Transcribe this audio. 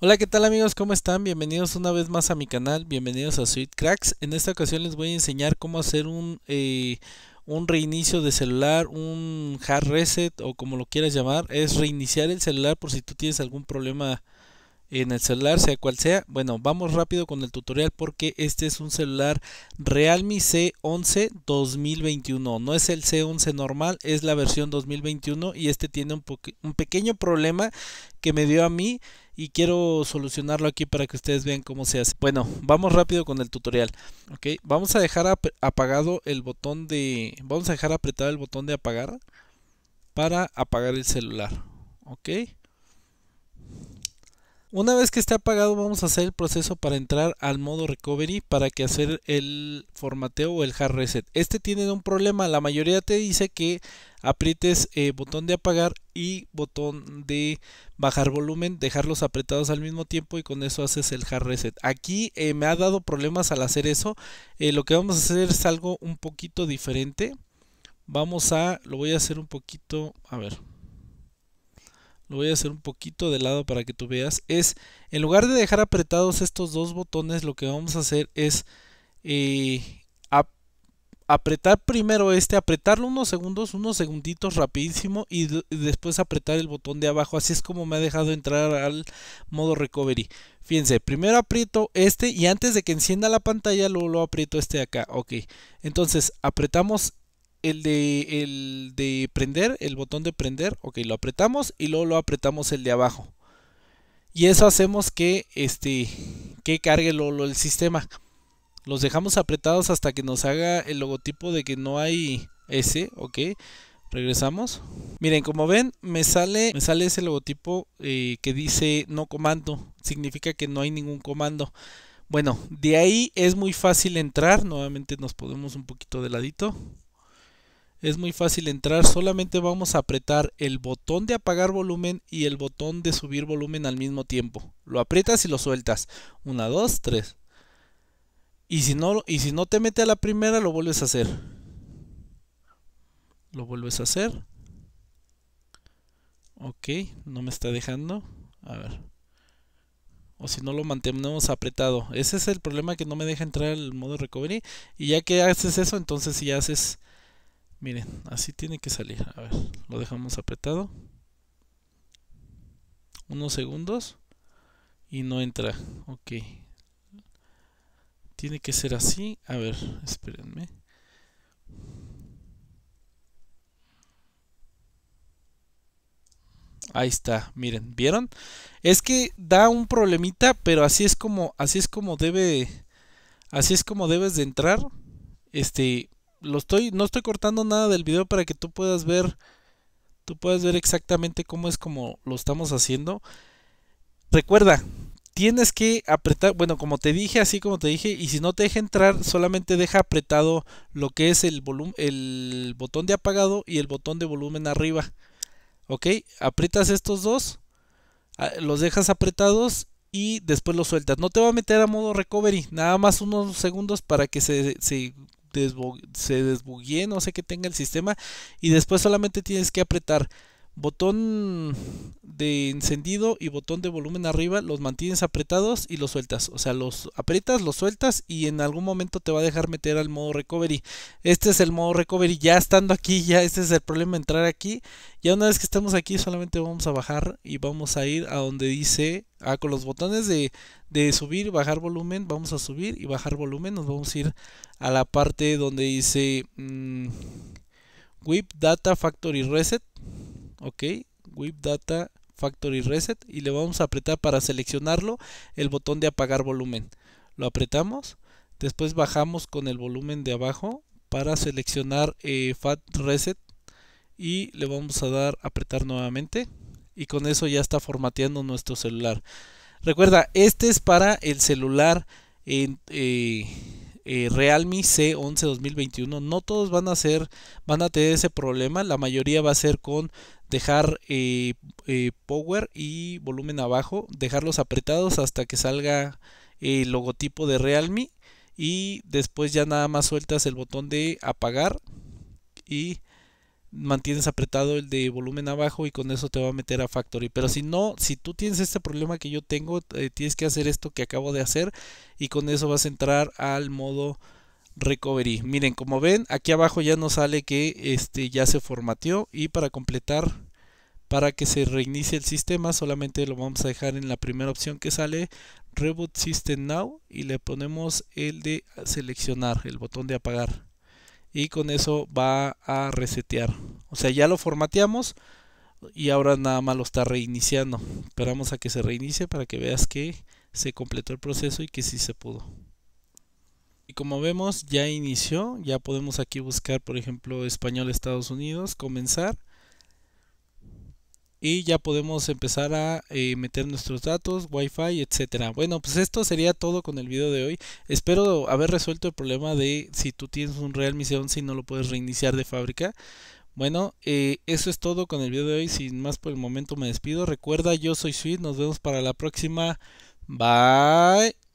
Hola, ¿qué tal amigos? ¿Cómo están? Bienvenidos una vez más a mi canal, bienvenidos a Sweet Cracks. En esta ocasión les voy a enseñar cómo hacer un, eh, un reinicio de celular, un hard reset o como lo quieras llamar. Es reiniciar el celular por si tú tienes algún problema en el celular, sea cual sea. Bueno, vamos rápido con el tutorial porque este es un celular Realme C11 2021. No es el C11 normal, es la versión 2021 y este tiene un, un pequeño problema que me dio a mí y quiero solucionarlo aquí para que ustedes vean cómo se hace. Bueno, vamos rápido con el tutorial. vamos a dejar apagado el botón de... Vamos a dejar apretado el botón de apagar para apagar el celular. Ok, una vez que esté apagado vamos a hacer el proceso para entrar al modo recovery para que hacer el formateo o el hard reset. Este tiene un problema, la mayoría te dice que aprietes eh, botón de apagar y botón de bajar volumen, dejarlos apretados al mismo tiempo y con eso haces el hard reset. Aquí eh, me ha dado problemas al hacer eso, eh, lo que vamos a hacer es algo un poquito diferente. Vamos a, lo voy a hacer un poquito, a ver, lo voy a hacer un poquito de lado para que tú veas, es en lugar de dejar apretados estos dos botones, lo que vamos a hacer es eh, apretar primero este, apretarlo unos segundos, unos segunditos rapidísimo y, después apretar el botón de abajo. Así es como me ha dejado entrar al modo recovery. Fíjense, primero aprieto este y antes de que encienda la pantalla, luego lo aprieto este de acá. Ok, entonces apretamos el de, prender, el botón de prender, ok, lo apretamos y luego lo apretamos el de abajo. Y eso hacemos que, este, que cargue lo, el sistema. Los dejamos apretados hasta que nos haga el logotipo de que no hay ese, ok. Regresamos. Miren, como ven, me sale, me sale ese logotipo eh, que dice no comando. Significa que no hay ningún comando. Bueno, de ahí es muy fácil entrar. Nuevamente nos podemos un poquito de ladito es muy fácil entrar, solamente vamos a apretar el botón de apagar volumen y el botón de subir volumen al mismo tiempo. Lo aprietas y lo sueltas. Una, dos, tres. Y si no, y si no te mete a la primera, lo vuelves a hacer. Lo vuelves a hacer. Ok, no me está dejando. A ver. O si no lo mantenemos apretado. Ese es el problema que no me deja entrar el modo recovery. Y ya que haces eso, entonces si haces Miren, así tiene que salir. A ver, lo dejamos apretado. Unos segundos. Y no entra. Ok. Tiene que ser así. A ver, espérenme. Ahí está, miren, ¿vieron? Es que da un problemita, pero así es como, así es como debe, así es como debes de entrar, este, estoy, no estoy cortando nada del video para que tú puedas ver, tú puedas ver exactamente cómo es como lo estamos haciendo. Recuerda, tienes que apretar, bueno, como te dije, así como te dije, y si no te deja entrar, solamente deja apretado lo que es el, volumen, el botón de apagado y el botón de volumen arriba. ¿Ok? Aprietas estos dos, los dejas apretados y después los sueltas. No te va a meter a modo recovery, nada más unos segundos para que se se desbuguee, no sé qué tenga el sistema, y después solamente tienes que apretar botón de encendido y botón de volumen arriba los mantienes apretados y los sueltas. O sea, los aprietas, los sueltas y en algún momento te va a dejar meter al modo recovery. Este es el modo recovery. Ya estando aquí, ya este es el problema entrar aquí. Ya una vez que estamos aquí solamente vamos a bajar y vamos a ir a donde dice... Ah, con los botones de, de subir, bajar volumen, vamos a subir y bajar volumen. Nos vamos a ir a la parte donde dice... Mm, Data Factory Reset ok, Whip Data Factory Reset y le vamos a apretar para seleccionarlo el botón de apagar volumen. Lo apretamos, después bajamos con el volumen de abajo para seleccionar eh, FAT Reset y le vamos a dar apretar nuevamente y con eso ya está formateando nuestro celular. Recuerda, este es para el celular en... Eh, Realme C11 2021. No todos van a ser, van a tener ese problema. La mayoría va a ser con dejar eh, eh, power y volumen abajo, dejarlos apretados hasta que salga el logotipo de Realme y después ya nada más sueltas el botón de apagar y mantienes apretado el de volumen abajo y con eso te va a meter a factory. Pero si no, si tú tienes este problema que yo tengo, eh, tienes que hacer esto que acabo de hacer y con eso vas a entrar al modo recovery. Miren, como ven, aquí abajo ya nos sale que este ya se formateó y para completar para que se reinicie el sistema solamente lo vamos a dejar en la primera opción que sale reboot system now y le ponemos el de seleccionar el botón de apagar y con eso va a resetear. O sea, ya lo formateamos y ahora nada más lo está reiniciando. Esperamos a que se reinicie para que veas que se completó el proceso y que sí se pudo. Y como vemos ya inició, ya podemos aquí buscar por ejemplo español Estados Unidos, comenzar y ya podemos empezar a eh, meter nuestros datos, wifi, etcétera. Bueno, pues esto sería todo con el video de hoy. Espero haber resuelto el problema de si tú tienes un Realme 11 y no lo puedes reiniciar de fábrica. Bueno, eh, eso es todo con el video de hoy. Sin más por el momento me despido. Recuerda, yo soy Sweet. Nos vemos para la próxima. Bye.